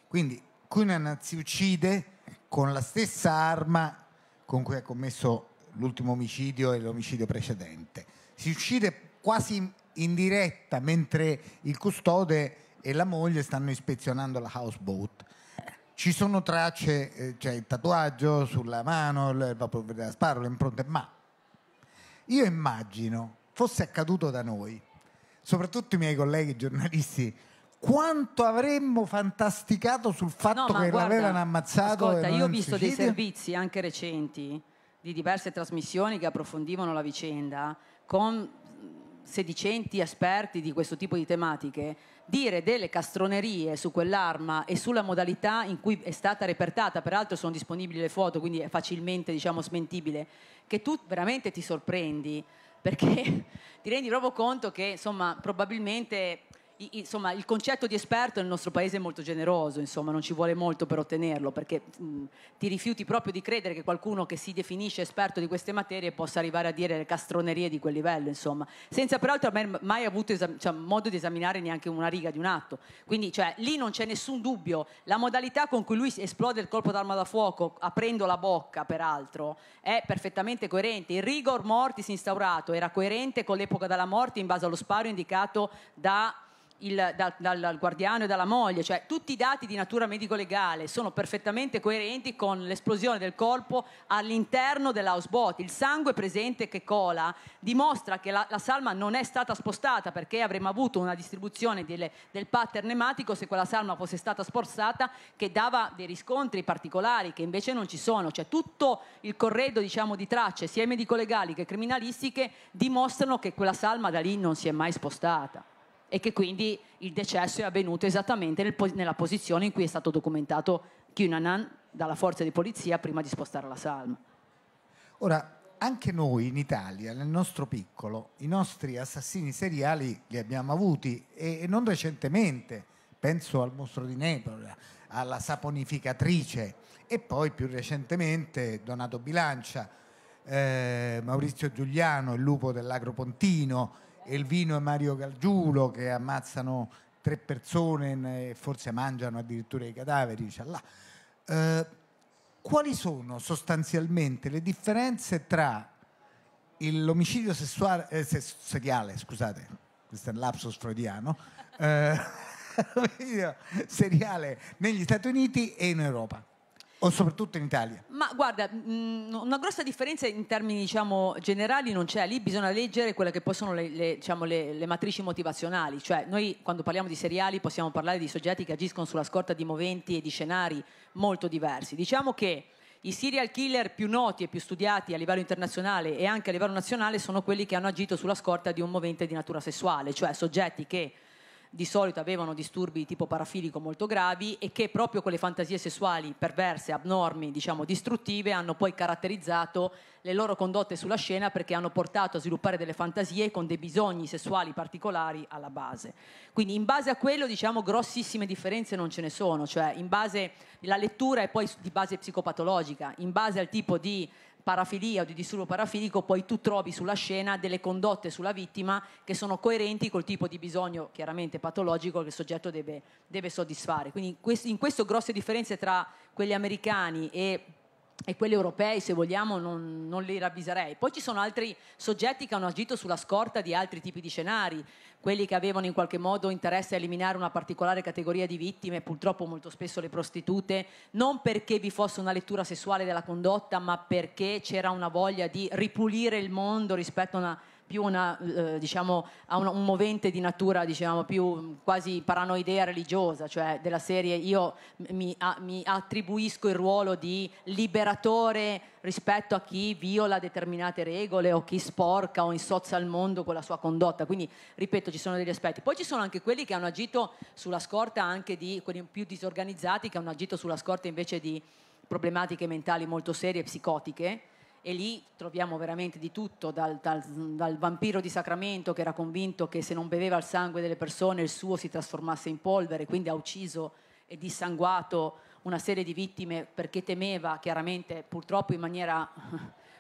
Quindi Cunanan si uccide con la stessa arma con cui ha commesso l'ultimo omicidio e l'omicidio precedente. Si uccide quasi in diretta mentre il custode e la moglie stanno ispezionando la houseboat. Ci sono tracce, eh, cioè il tatuaggio sulla mano, il vapore della sparo, le impronte, ma io immagino fosse accaduto da noi, soprattutto i miei colleghi giornalisti quanto avremmo fantasticato sul fatto no, che guarda, l'avevano ammazzato. Ascolta, io ho visto suicidio? dei servizi anche recenti di diverse trasmissioni che approfondivano la vicenda con sedicenti esperti di questo tipo di tematiche dire delle castronerie su quell'arma e sulla modalità in cui è stata repertata, peraltro sono disponibili le foto, quindi è facilmente diciamo, smentibile, che tu veramente ti sorprendi perché ti rendi proprio conto che insomma probabilmente insomma, il concetto di esperto nel nostro paese è molto generoso, insomma, non ci vuole molto per ottenerlo, perché mh, ti rifiuti proprio di credere che qualcuno che si definisce esperto di queste materie possa arrivare a dire le castronerie di quel livello, insomma, senza peraltro aver mai avuto esam- cioè, modo di esaminare neanche una riga di un atto. Quindi, cioè, lì non c'è nessun dubbio, la modalità con cui lui esplode il colpo d'arma da fuoco, aprendo la bocca, peraltro, è perfettamente coerente. Il rigor mortis instaurato era coerente con l'epoca della morte in base allo sparo indicato da il, dal, dal, guardiano e dalla moglie, cioè tutti i dati di natura medico-legale sono perfettamente coerenti con l'esplosione del corpo all'interno dell'housebot. Il sangue presente che cola dimostra che la, la, salma non è stata spostata perché avremmo avuto una distribuzione delle, del pattern ematico se quella salma fosse stata spostata che dava dei riscontri particolari che invece non ci sono. Cioè tutto il corredo diciamo, di tracce sia medico-legali che criminalistiche dimostrano che quella salma da lì non si è mai spostata e che quindi il decesso è avvenuto esattamente nel, nella posizione in cui è stato documentato Kunanan dalla forza di polizia prima di spostare la salma. Ora, anche noi in Italia, nel nostro piccolo, i nostri assassini seriali li abbiamo avuti e, non recentemente, penso al mostro di Nepal, alla saponificatrice e poi più recentemente Donato Bilancia, eh, Maurizio Giuliano, il lupo dell'Agropontino Elvino e Mario Gargiulo che ammazzano tre persone e forse mangiano addirittura i cadaveri. Diciamo, eh, quali sono sostanzialmente le differenze tra l'omicidio sessuale, eh, seriale, scusate, questo è un lapsus freudiano, eh, seriale negli Stati Uniti e in Europa? O soprattutto in Italia? Ma guarda, mh, mm, una grossa differenza in termini diciamo, generali non c'è, lì bisogna leggere quelle che poi sono le, le, diciamo, le, le, matrici motivazionali, cioè noi quando parliamo di seriali possiamo parlare di soggetti che agiscono sulla scorta di moventi e di scenari molto diversi. Diciamo che i serial killer più noti e più studiati a livello internazionale e anche a livello nazionale sono quelli che hanno agito sulla scorta di un movente di natura sessuale, cioè soggetti che di solito avevano disturbi tipo parafilico molto gravi e che proprio quelle fantasie sessuali perverse, abnormi, diciamo distruttive hanno poi caratterizzato le loro condotte sulla scena perché hanno portato a sviluppare delle fantasie con dei bisogni sessuali particolari alla base. Quindi in base a quello diciamo grossissime differenze non ce ne sono, cioè in base la lettura è poi di base psicopatologica, in base al tipo di parafilia o di disturbo parafilico, poi tu trovi sulla scena delle condotte sulla vittima che sono coerenti col tipo di bisogno chiaramente patologico che il soggetto deve, deve soddisfare. Quindi in questo, in questo grosse differenze tra quelli americani e e quelli europei, se vogliamo, non, non, li ravviserei. Poi ci sono altri soggetti che hanno agito sulla scorta di altri tipi di scenari, quelli che avevano in qualche modo interesse a eliminare una particolare categoria di vittime, purtroppo molto spesso le prostitute, non perché vi fosse una lettura sessuale della condotta, ma perché c'era una voglia di ripulire il mondo rispetto a una più una, eh, diciamo, ha un, un, movente di natura diciamo, più mm, quasi paranoidea religiosa, cioè della serie io mi, a, mi attribuisco il ruolo di liberatore rispetto a chi viola determinate regole o chi sporca o insozza il mondo con la sua condotta. Quindi, ripeto, ci sono degli aspetti. Poi ci sono anche quelli che hanno agito sulla scorta anche di quelli più disorganizzati, che hanno agito sulla scorta invece di problematiche mentali molto serie e psicotiche e lì troviamo veramente di tutto, dal, dal, dal, vampiro di Sacramento che era convinto che se non beveva il sangue delle persone il suo si trasformasse in polvere, quindi ha ucciso e dissanguato una serie di vittime perché temeva, chiaramente purtroppo in maniera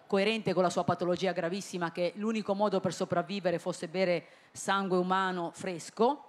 coerente con la sua patologia gravissima, che l'unico modo per sopravvivere fosse bere sangue umano fresco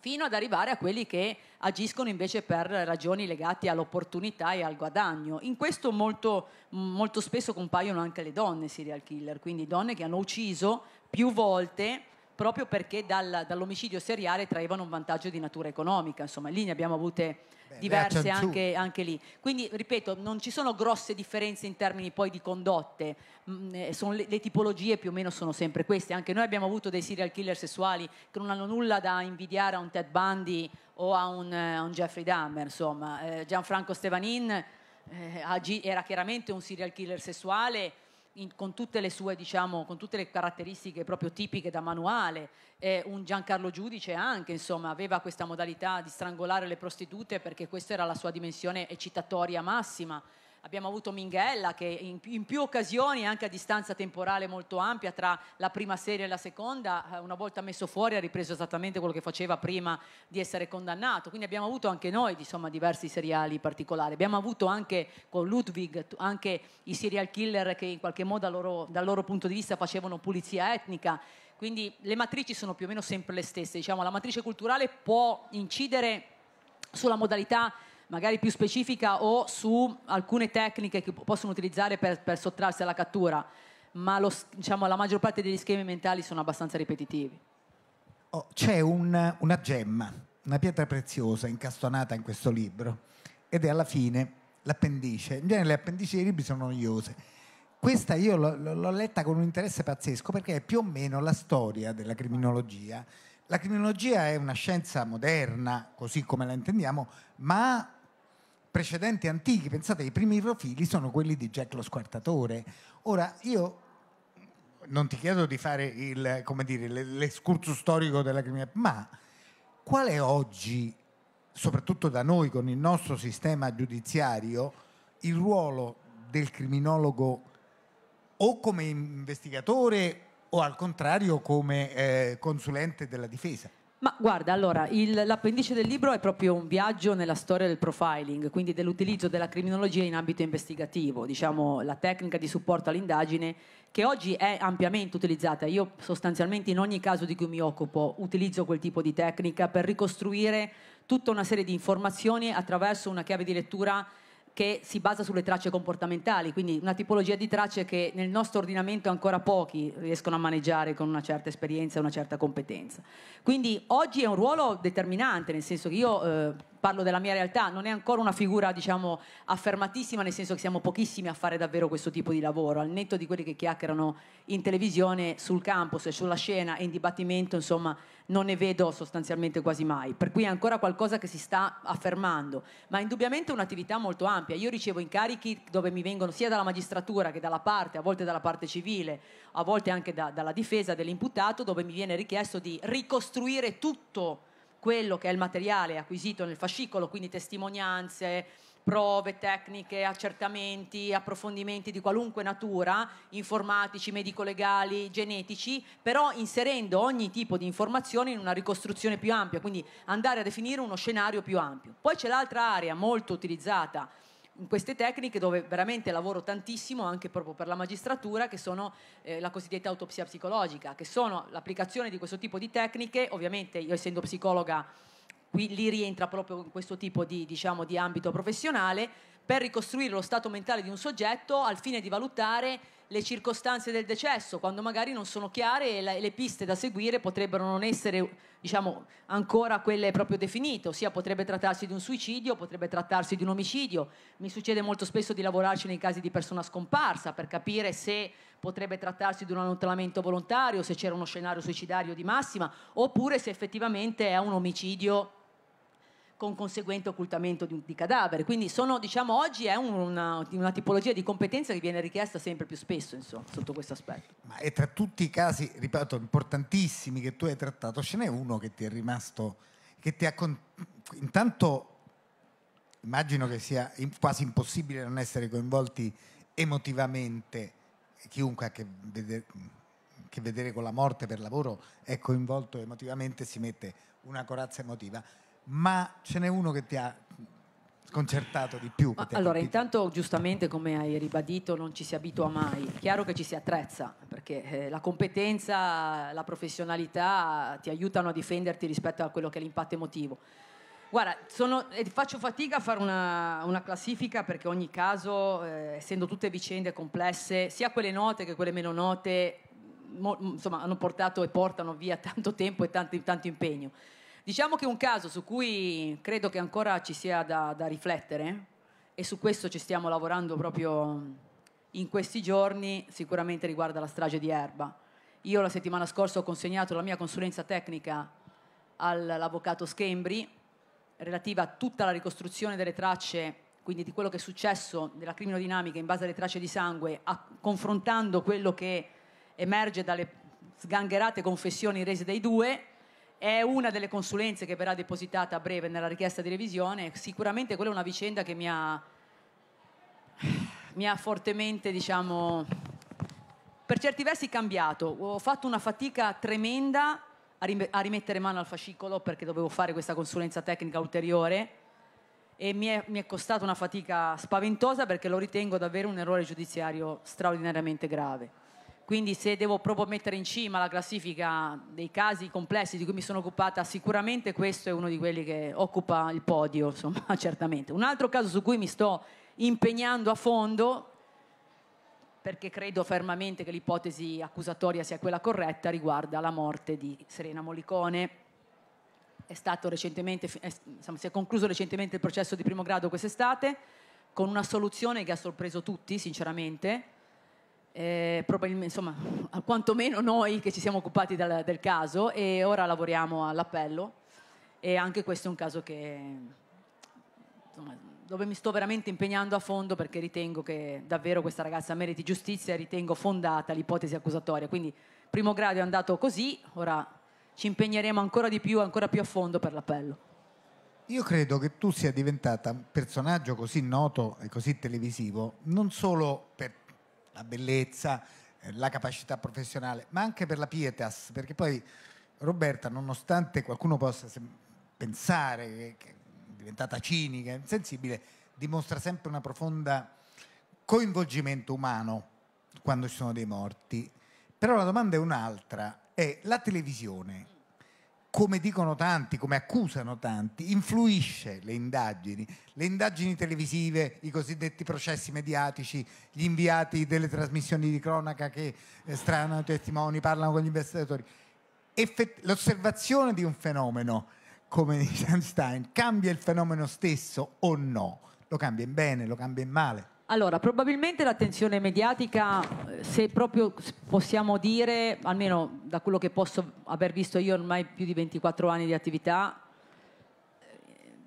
fino ad arrivare a quelli che agiscono invece per ragioni legate all'opportunità e al guadagno. In questo molto, molto spesso compaiono anche le donne serial killer, quindi donne che hanno ucciso più volte proprio perché dal, dall'omicidio seriale traevano un vantaggio di natura economica, insomma lì ne abbiamo avute diverse anche, anche, lì. Quindi, ripeto, non ci sono grosse differenze in termini poi di condotte, mm, eh, le, le, tipologie più o meno sono sempre queste, anche noi abbiamo avuto dei serial killer sessuali che non hanno nulla da invidiare a un Ted Bundy o a un, eh, a un Jeffrey Dahmer, insomma eh, Gianfranco Stevanin eh, era chiaramente un serial killer sessuale, in, con, tutte le sue, diciamo, con tutte le caratteristiche proprio tipiche da manuale, eh, un Giancarlo Giudice anche, insomma, aveva questa modalità di strangolare le prostitute perché questa era la sua dimensione eccitatoria massima abbiamo avuto Minghella che in, in, più occasioni, anche a distanza temporale molto ampia tra la prima serie e la seconda, eh, una volta messo fuori ha ripreso esattamente quello che faceva prima di essere condannato. Quindi abbiamo avuto anche noi insomma, diversi seriali particolari. Abbiamo avuto anche con Ludwig anche i serial killer che in qualche modo dal loro, dal loro punto di vista facevano pulizia etnica. Quindi le matrici sono più o meno sempre le stesse. Diciamo, la matrice culturale può incidere sulla modalità magari più specifica o su alcune tecniche che possono utilizzare per, per sottrarsi alla cattura, ma lo, diciamo, la maggior parte degli schemi mentali sono abbastanza ripetitivi. Oh, c'è un, una gemma, una pietra preziosa incastonata in questo libro ed è alla fine l'appendice. In genere le appendici dei libri sono noiose. Questa io l'ho letta con un interesse pazzesco perché è più o meno la storia della criminologia. La criminologia è una scienza moderna, così come la intendiamo, ma ha precedenti antichi, pensate i primi profili sono quelli di Jack lo Squartatore. Ora io non ti chiedo di fare il, come dire, l'escursus storico della criminalità, ma qual è oggi, soprattutto da noi con il nostro sistema giudiziario, il ruolo del criminologo o come investigatore o al contrario come eh, consulente della difesa? Ma guarda, allora, il, l'appendice del libro è proprio un viaggio nella storia del profiling, quindi dell'utilizzo della criminologia in ambito investigativo, diciamo la tecnica di supporto all'indagine che oggi è ampiamente utilizzata. Io sostanzialmente in ogni caso di cui mi occupo utilizzo quel tipo di tecnica per ricostruire tutta una serie di informazioni attraverso una chiave di lettura che si basa sulle tracce comportamentali, quindi una tipologia di tracce che nel nostro ordinamento ancora pochi riescono a maneggiare con una certa esperienza e una certa competenza. Quindi oggi è un ruolo determinante, nel senso che io... Eh, parlo della mia realtà, non è ancora una figura diciamo affermatissima, nel senso che siamo pochissimi a fare davvero questo tipo di lavoro, al netto di quelli che chiacchierano in televisione, sul campus, cioè sulla scena e in dibattimento, insomma, non ne vedo sostanzialmente quasi mai. Per cui è ancora qualcosa che si sta affermando, ma indubbiamente è un'attività molto ampia. Io ricevo incarichi dove mi vengono sia dalla magistratura che dalla parte, a volte dalla parte civile, a volte anche da, dalla difesa dell'imputato, dove mi viene richiesto di ricostruire tutto quello che è il materiale acquisito nel fascicolo, quindi testimonianze, prove, tecniche, accertamenti, approfondimenti di qualunque natura, informatici, medico-legali, genetici, però inserendo ogni tipo di informazione in una ricostruzione più ampia, quindi andare a definire uno scenario più ampio. Poi c'è l'altra area molto utilizzata in queste tecniche dove veramente lavoro tantissimo anche proprio per la magistratura, che sono eh, la cosiddetta autopsia psicologica, che sono l'applicazione di questo tipo di tecniche, ovviamente io essendo psicologa qui lì rientra proprio in questo tipo di, diciamo, di ambito professionale, per ricostruire lo stato mentale di un soggetto al fine di valutare le circostanze del decesso, quando magari non sono chiare e le, le piste da seguire potrebbero non essere diciamo, ancora quelle proprio definite, ossia potrebbe trattarsi di un suicidio, potrebbe trattarsi di un omicidio. Mi succede molto spesso di lavorarci nei casi di persona scomparsa per capire se potrebbe trattarsi di un allontanamento volontario, se c'era uno scenario suicidario di massima, oppure se effettivamente è un omicidio con conseguente occultamento di, di cadavere. Quindi sono, diciamo, oggi è una, una, tipologia di competenza che viene richiesta sempre più spesso, insomma, sotto questo aspetto. Ma e tra tutti i casi, ripeto, importantissimi che tu hai trattato, ce n'è uno che ti è rimasto, che ti ha... Con... Intanto immagino che sia quasi impossibile non essere coinvolti emotivamente chiunque ha a che vedere che vedere con la morte per lavoro è coinvolto emotivamente si mette una corazza emotiva ma ce n'è uno che ti ha sconcertato di più. Ma, allora, intanto giustamente come hai ribadito non ci si abitua mai, è chiaro che ci si attrezza, perché eh, la competenza, la professionalità ti aiutano a difenderti rispetto a quello che è l'impatto emotivo. Guarda, sono, eh, faccio fatica a fare una, una classifica perché ogni caso, eh, essendo tutte vicende complesse, sia quelle note che quelle meno note, mo, insomma, hanno portato e portano via tanto tempo e tanto, tanto impegno. Diciamo che un caso su cui credo che ancora ci sia da, da riflettere e su questo ci stiamo lavorando proprio in questi giorni sicuramente riguarda la strage di Erba. Io la settimana scorsa ho consegnato la mia consulenza tecnica all'avvocato Schembri relativa a tutta la ricostruzione delle tracce, quindi di quello che è successo nella criminodinamica in base alle tracce di sangue, a, confrontando quello che emerge dalle sgangherate confessioni rese dai due è una delle consulenze che verrà depositata a breve nella richiesta di revisione. Sicuramente quella è una vicenda che mi ha, mi ha fortemente, diciamo, per certi versi cambiato. Ho fatto una fatica tremenda a, rimettere mano al fascicolo perché dovevo fare questa consulenza tecnica ulteriore e mi è, mi è, costata una fatica spaventosa perché lo ritengo davvero un errore giudiziario straordinariamente grave quindi se devo proprio mettere in cima la classifica dei casi complessi di cui mi sono occupata, sicuramente questo è uno di quelli che occupa il podio, insomma, certamente. Un altro caso su cui mi sto impegnando a fondo, perché credo fermamente che l'ipotesi accusatoria sia quella corretta, riguarda la morte di Serena Molicone. È è, insomma, si è concluso recentemente il processo di primo grado quest'estate con una soluzione che ha sorpreso tutti, sinceramente, eh, probabilmente, insomma, quantomeno noi che ci siamo occupati del, del caso e ora lavoriamo all'appello e anche questo è un caso che, insomma, dove mi sto veramente impegnando a fondo perché ritengo che davvero questa ragazza meriti giustizia e ritengo fondata l'ipotesi accusatoria. Quindi primo grado è andato così, ora ci impegneremo ancora di più, ancora più a fondo per l'appello. Io credo che tu sia diventata un personaggio così noto e così televisivo non solo per la bellezza, eh, la capacità professionale, ma anche per la pietas, perché poi Roberta, nonostante qualcuno possa pensare che è diventata cinica, insensibile, dimostra sempre una profonda coinvolgimento umano quando ci sono dei morti. Però la domanda è un'altra, è la televisione come dicono tanti, come accusano tanti, influisce le indagini, le indagini televisive, i cosiddetti processi mediatici, gli inviati delle trasmissioni di cronaca che eh, stranano i testimoni, parlano con gli investigatori. Effett- l'osservazione di un fenomeno, come dice Einstein, cambia il fenomeno stesso o no? Lo cambia in bene, lo cambia in male? Allora, probabilmente l'attenzione mediatica, se proprio possiamo dire, almeno da quello che posso aver visto io ormai più di 24 anni di attività,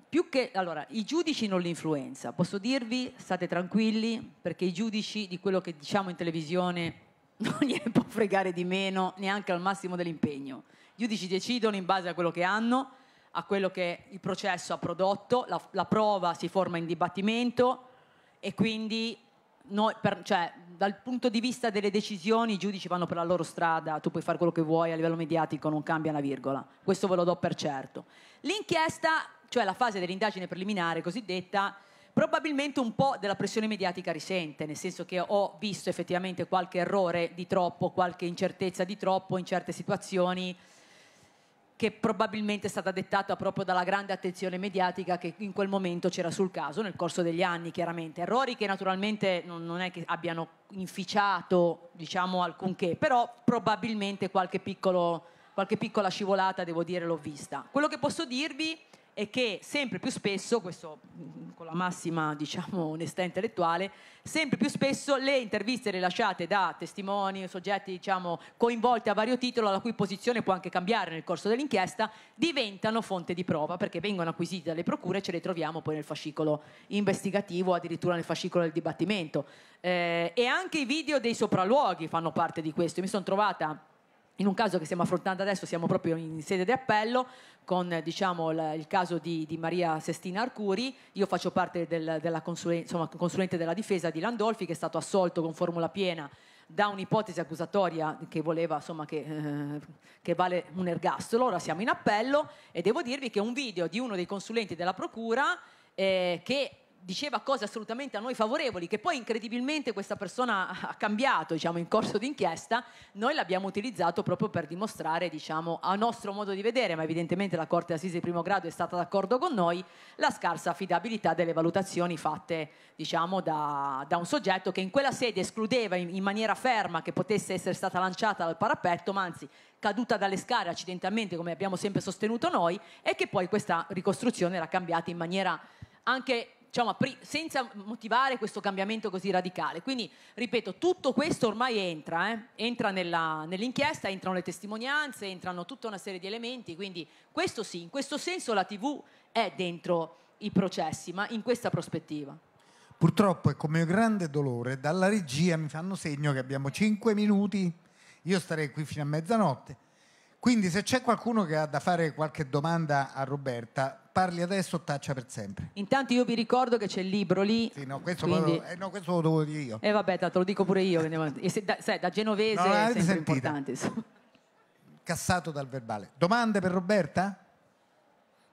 più che allora, i giudici non li influenza. posso dirvi, state tranquilli, perché i giudici di quello che diciamo in televisione non gliene può fregare di meno, neanche al massimo dell'impegno. I giudici decidono in base a quello che hanno, a quello che il processo ha prodotto, la, la prova si forma in dibattimento e quindi noi, per, cioè, dal punto di vista delle decisioni i giudici vanno per la loro strada, tu puoi fare quello che vuoi a livello mediatico, non cambia una virgola, questo ve lo do per certo. L'inchiesta, cioè la fase dell'indagine preliminare cosiddetta, probabilmente un po' della pressione mediatica risente, nel senso che ho visto effettivamente qualche errore di troppo, qualche incertezza di troppo in certe situazioni che probabilmente è stata dettata proprio dalla grande attenzione mediatica che in quel momento c'era sul caso nel corso degli anni, chiaramente. Errori che naturalmente non, non è che abbiano inficiato, diciamo, alcunché, però probabilmente qualche, piccolo, qualche piccola scivolata, devo dire, l'ho vista. Quello che posso dirvi e che sempre più spesso, questo mm, con la massima diciamo, onestà intellettuale, sempre più spesso le interviste rilasciate da testimoni soggetti diciamo, coinvolti a vario titolo, la cui posizione può anche cambiare nel corso dell'inchiesta, diventano fonte di prova perché vengono acquisite dalle procure e ce le troviamo poi nel fascicolo investigativo, addirittura nel fascicolo del dibattimento. Eh, e anche i video dei sopralluoghi fanno parte di questo. Mi sono trovata in un caso che stiamo affrontando adesso, siamo proprio in sede di appello con diciamo, la, il caso di, di, Maria Sestina Arcuri, io faccio parte del, della consulente, insomma, consulente della difesa di Landolfi che è stato assolto con formula piena da un'ipotesi accusatoria che voleva insomma che, eh, che, vale un ergastolo, ora siamo in appello e devo dirvi che un video di uno dei consulenti della procura eh, che diceva cose assolutamente a noi favorevoli, che poi incredibilmente questa persona ha cambiato diciamo, in corso d'inchiesta, noi l'abbiamo utilizzato proprio per dimostrare, diciamo, a nostro modo di vedere, ma evidentemente la Corte Assise di primo grado è stata d'accordo con noi, la scarsa affidabilità delle valutazioni fatte diciamo, da, da, un soggetto che in quella sede escludeva in, in maniera ferma che potesse essere stata lanciata dal parapetto, ma anzi caduta dalle scale accidentalmente, come abbiamo sempre sostenuto noi, e che poi questa ricostruzione era cambiata in maniera anche diciamo, senza motivare questo cambiamento così radicale. Quindi, ripeto, tutto questo ormai entra, eh? entra nell'inchiesta, entrano le testimonianze, entrano tutta una serie di elementi, quindi questo sì, in questo senso la TV è dentro i processi, ma in questa prospettiva. Purtroppo è come un grande dolore, dalla regia mi fanno segno che abbiamo cinque minuti, io starei qui fino a mezzanotte, quindi se c'è qualcuno che ha da fare qualche domanda a Roberta, parli adesso o taccia per sempre. Intanto io vi ricordo che c'è il libro lì. Sì, no, questo, quindi... lo, eh, no, questo lo devo dire io. E eh, vabbè, te lo dico pure io. se, da, sai, da genovese no, è sempre sentito. importante. Cassato dal verbale. Domande per Roberta?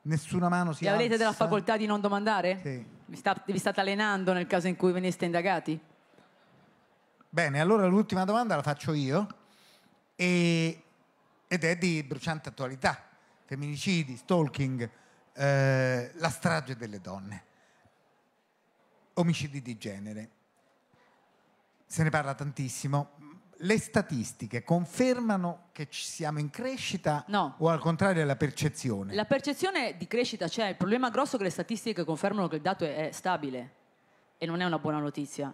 Nessuna mano si Le avrete della facoltà di non domandare? Sì. Vi, sta, vi state allenando nel caso in cui veniste indagati? Bene, allora l'ultima domanda la faccio io. E ed è di bruciante attualità. Femminicidi, stalking, eh, la strage delle donne, omicidi di genere. Se ne parla tantissimo. Le statistiche confermano che siamo in crescita no. o al contrario è la percezione? La percezione di crescita c'è, il problema grosso è che le statistiche confermano che il dato è stabile e non è una buona notizia.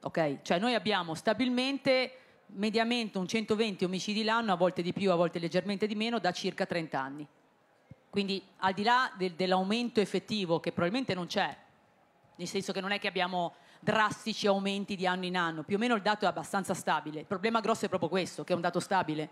Ok? Cioè noi abbiamo stabilmente mediamente un 120 omicidi l'anno, a volte di più, a volte leggermente di meno, da circa 30 anni. Quindi al di là del, dell'aumento effettivo, che probabilmente non c'è, nel senso che non è che abbiamo drastici aumenti di anno in anno, più o meno il dato è abbastanza stabile. Il problema grosso è proprio questo, che è un dato stabile.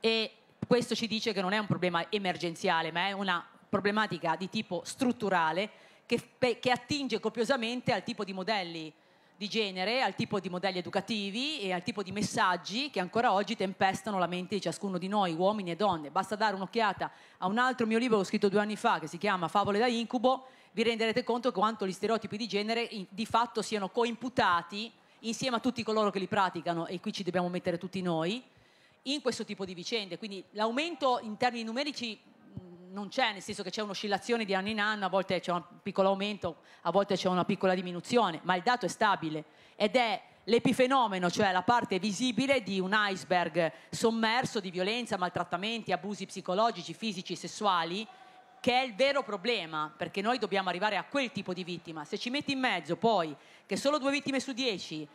E questo ci dice che non è un problema emergenziale, ma è una problematica di tipo strutturale che, che attinge copiosamente al tipo di modelli di genere, al tipo di modelli educativi e al tipo di messaggi che ancora oggi tempestano la mente di ciascuno di noi, uomini e donne. Basta dare un'occhiata a un altro mio libro che ho scritto due anni fa, che si chiama Favole da incubo, vi renderete conto quanto gli stereotipi di genere di fatto siano coimputati insieme a tutti coloro che li praticano, e qui ci dobbiamo mettere tutti noi, in questo tipo di vicende. Quindi l'aumento in termini numerici non c'è, nel senso che c'è un'oscillazione di anno in anno, a volte c'è un piccolo aumento, a volte c'è una piccola diminuzione, ma il dato è stabile ed è l'epifenomeno, cioè la parte visibile di un iceberg sommerso di violenza, maltrattamenti, abusi psicologici, fisici, sessuali, che è il vero problema, perché noi dobbiamo arrivare a quel tipo di vittima. Se ci metti in mezzo poi che solo due vittime su dieci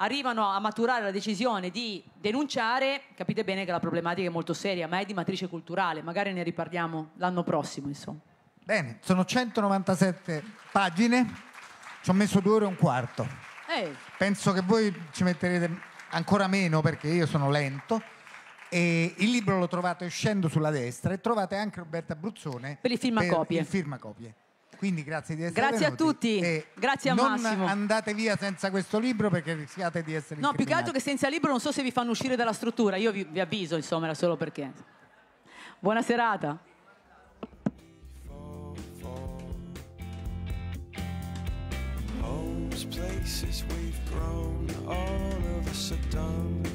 arrivano a maturare la decisione di denunciare, capite bene che la problematica è molto seria, ma è di matrice culturale, magari ne riparliamo l'anno prossimo, insomma. Bene, sono 197 pagine, ci ho messo due ore e un quarto. Ehi. Penso che voi ci metterete ancora meno perché io sono lento. E il libro lo trovate uscendo sulla destra e trovate anche Roberta Bruzzone per il film firmacopie. Per il copie. Quindi grazie di essere grazie venuti. a tutti, e grazie a non Massimo. Non andate via senza questo libro perché rischiate di essere No, più che altro che senza libro non so se vi fanno uscire dalla struttura, io vi, vi avviso insomma, era solo perché. Buona serata. places we've grown, all of us are done.